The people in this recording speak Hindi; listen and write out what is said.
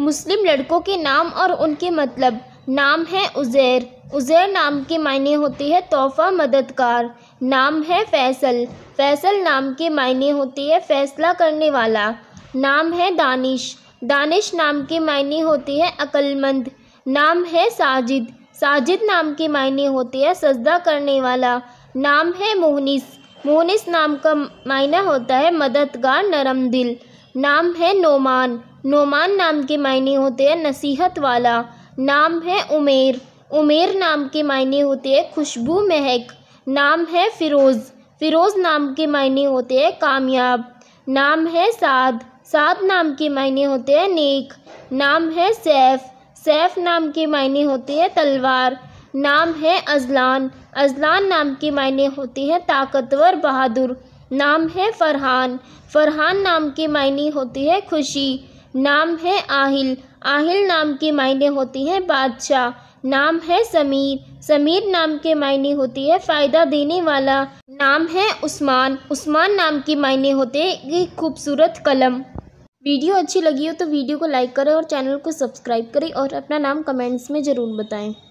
मुस्लिम लड़कों के नाम और उनके मतलब नाम है उज़ैर उज़ैर नाम के मायने होते हैं तोहफ़ा मददगार नाम है फैसल फैसल नाम के मायने होते हैं फैसला करने वाला नाम है दानिश दानिश नाम के मायने होते हैं अक्लमंद नाम है साजिद साजिद नाम के मायने होते हैं सजदा करने वाला नाम है मोहनिस मोहनिस नाम का मायना होता है मददगार नरम दिल नाम है नोमान नोमान नाम के मायने होते हैं नसीहत वाला नाम है उमेर उमेर नाम के मायने होते हैं खुशबू महक नाम है फ़िरोज़ फ़िरोज़ नाम के मायने होते हैं कामयाब नाम है साद साद नाम के मायने होते हैं नेक नाम है सैफ सैफ नाम के मायने होते हैं तलवार नाम है अजलान अजलान नाम के मायने होते हैं ताकतवर बहादुर नाम है फरहान फरहान नाम के मायने होती है खुशी नाम है आहिल आहिल नाम के मायने होती है बादशाह नाम है समीर समीर नाम के मायने होती है फ़ायदा देने वाला नाम है उस्मान उस्मान नाम के मायने होते हैं खूबसूरत कलम वीडियो अच्छी लगी हो तो वीडियो को लाइक करें और चैनल को सब्सक्राइब करें और अपना नाम कमेंट्स में ज़रूर बताएं